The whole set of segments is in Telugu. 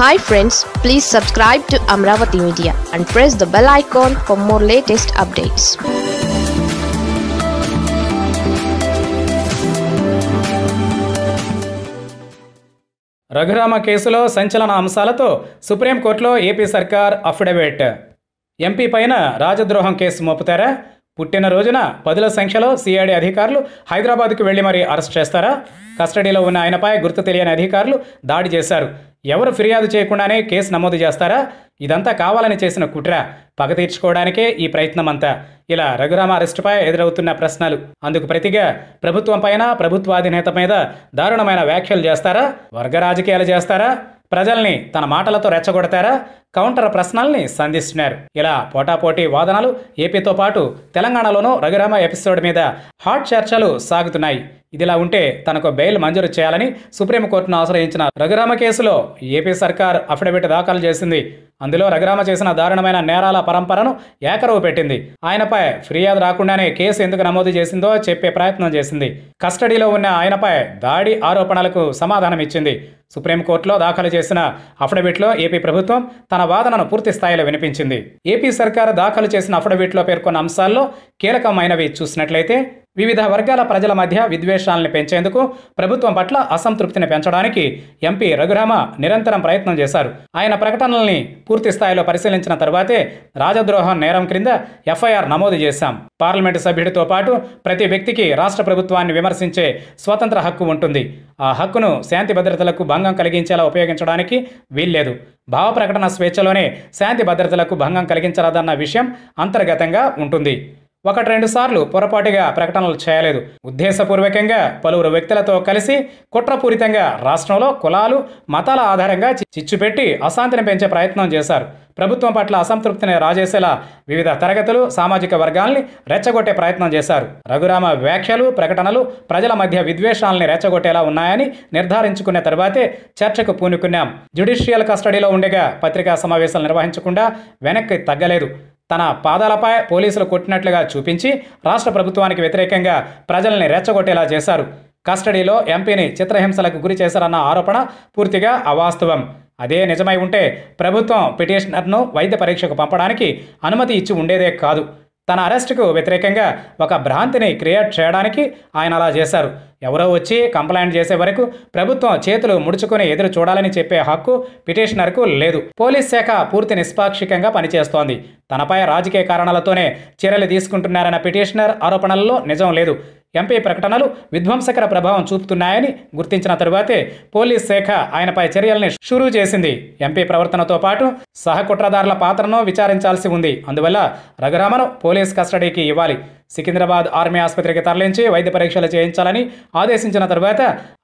hi friends please subscribe to Amaravati media and press the bell icon for more latest updates Raghurama కేసులో సంచలన అంశాలతో సుప్రీంకోర్టులో ఏపీ సర్కార్ అఫిడవిట్ ఎంపీ పైన రాజద్రోహం కేసు మోపుతారా పుట్టిన రోజున పదుల సంఖ్యలో సిఐడి అధికారులు హైదరాబాద్కు వెళ్లి మరీ అరెస్ట్ చేస్తారా కస్టడీలో ఉన్న ఆయనపై గుర్తు తెలియని అధికారులు దాడి చేశారు ఎవరు ఫిర్యాదు చేయకుండానే కేసు నమోదు చేస్తారా ఇదంతా కావాలని చేసిన కుట్ర పగ తీర్చుకోవడానికే ఈ ప్రయత్నం అంతా ఇలా రఘురామ అరెస్టుపై ఎదురవుతున్న ప్రశ్నలు అందుకు ప్రతిగా ప్రభుత్వం పైన ప్రభుత్వాధినేత మీద దారుణమైన వ్యాఖ్యలు చేస్తారా వర్గ రాజకీయాలు చేస్తారా ప్రజల్ని తన మాటలతో రెచ్చగొడతారా కౌంటర్ ప్రశ్నల్ని సంధిస్తున్నారు ఇలా పోటాపోటీ వాదనలు ఏపీతో పాటు తెలంగాణలోనూ రఘురామ ఎపిసోడ్ మీద హాట్ చర్చలు సాగుతున్నాయి ఇదిలా ఉంటే తనకు బెయిల్ మంజూరు చేయాలని సుప్రీంకోర్టును ఆశ్రయించిన రఘురామ కేసులో ఏపీ సర్కార్ అఫిడవిట్ దాఖలు చేసింది అందులో రఘురామ చేసిన దారుణమైన నేరాల పరంపరను ఏకరవు పెట్టింది ఆయనపై ఫిర్యాదు రాకుండానే కేసు ఎందుకు నమోదు చేసిందో చెప్పే ప్రయత్నం చేసింది కస్టడీలో ఉన్న ఆయనపై దాడి ఆరోపణలకు సమాధానం ఇచ్చింది సుప్రీంకోర్టులో దాఖలు చేసిన అఫిడవిట్లో ఏపీ ప్రభుత్వం తన వాదనను పూర్తి స్థాయిలో వినిపించింది ఏపీ సర్కార్ దాఖలు చేసిన అఫిడవిట్లో పేర్కొన్న అంశాల్లో కీలకమైనవి చూసినట్లయితే వివిధ వర్గాల ప్రజల మధ్య విద్వేషాలను పెంచేందుకు ప్రభుత్వం పట్ల అసంతృప్తిని పెంచడానికి ఎంపీ రఘురామ నిరంతరం ప్రయత్నం చేశారు ఆయన ప్రకటనల్ని పూర్తి స్థాయిలో పరిశీలించిన తర్వాతే రాజద్రోహం నేరం క్రింద ఎఫ్ఐఆర్ నమోదు చేశాం పార్లమెంటు సభ్యుడితో పాటు ప్రతి వ్యక్తికి రాష్ట్ర ప్రభుత్వాన్ని విమర్శించే స్వతంత్ర హక్కు ఉంటుంది ఆ హక్కును శాంతి భద్రతలకు భంగం కలిగించేలా ఉపయోగించడానికి వీల్లేదు భావ ప్రకటన స్వేచ్ఛలోనే శాంతి భద్రతలకు భంగం కలిగించరాదన్న విషయం అంతర్గతంగా ఉంటుంది ఒకటి రెండు సార్లు పొరపాటుగా ప్రకటనలు చేయలేదు ఉద్దేశపూర్వకంగా పలువురు వ్యక్తులతో కలిసి కుట్రపూరితంగా రాష్ట్రంలో కులాలు మతాల ఆధారంగా చిచ్చుపెట్టి అశాంతిని పెంచే ప్రయత్నం చేశారు ప్రభుత్వం పట్ల అసంతృప్తిని రాజేసేలా వివిధ తరగతులు సామాజిక వర్గాల్ని రెచ్చగొట్టే ప్రయత్నం చేశారు రఘురామ వ్యాఖ్యలు ప్రకటనలు ప్రజల మధ్య విద్వేషాలని రెచ్చగొట్టేలా ఉన్నాయని నిర్ధారించుకున్న తర్వాతే చర్చకు పూనుకున్నాం జ్యుడిషియల్ కస్టడీలో ఉండగా పత్రికా సమావేశాలు నిర్వహించకుండా వెనక్కి తగ్గలేదు తన పాదాలపై పోలీసులు కొట్టినట్లుగా చూపించి రాష్ట్ర ప్రభుత్వానికి వ్యతిరేకంగా ప్రజల్ని రెచ్చగొట్టేలా చేశారు కస్టడీలో ఎంపీని చిత్రహింసలకు గురి చేశారన్న ఆరోపణ పూర్తిగా అవాస్తవం అదే నిజమై ఉంటే ప్రభుత్వం పిటిషనర్ను వైద్య పరీక్షకు పంపడానికి అనుమతి ఇచ్చి ఉండేదే కాదు తన అరెస్టుకు వ్యతిరేకంగా ఒక భ్రాంతిని క్రియేట్ చేయడానికి ఆయన అలా చేశారు ఎవరో వచ్చి కంప్లైంట్ చేసే వరకు ప్రభుత్వం చేతులు ముడుచుకుని ఎదురు చూడాలని చెప్పే హక్కు పిటిషనర్కు లేదు పోలీస్ శాఖ పూర్తి నిష్పాక్షికంగా పనిచేస్తోంది తనపై రాజకీయ కారణాలతోనే చర్యలు తీసుకుంటున్నారన్న పిటిషనర్ ఆరోపణల్లో నిజం లేదు ఎంపీ ప్రకటనలు విధ్వంసకర ప్రభావం చూపుతున్నాయని గుర్తించిన తరువాతే పోలీస్ శాఖ ఆయనపై చర్యల్ని షురూ చేసింది ఎంపీ ప్రవర్తనతో పాటు సహకుట్రదారుల పాత్రను విచారించాల్సి ఉంది అందువల్ల రఘురామను పోలీస్ కస్టడీకి ఇవ్వాలి సికింద్రాబాద్ ఆర్మీ ఆసుపత్రికి తరలించి వైద్య పరీక్షలు చేయించాలని ఆదేశించిన తరువాత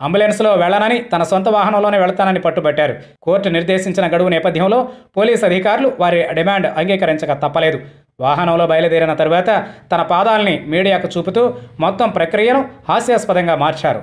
అంబులెన్స్లో వెళ్లనని తన సొంత వాహనంలోనే వెళతానని పట్టుబట్టారు కోర్టు నిర్దేశించిన గడువు నేపథ్యంలో పోలీస్ అధికారులు వారి డిమాండ్ అంగీకరించక తప్పలేదు వాహనంలో బయలుదేరిన తర్వాత తన పాదాల్ని మీడియాకు చూపుతూ మొత్తం ప్రక్రియను హాస్యాస్పదంగా మార్చారు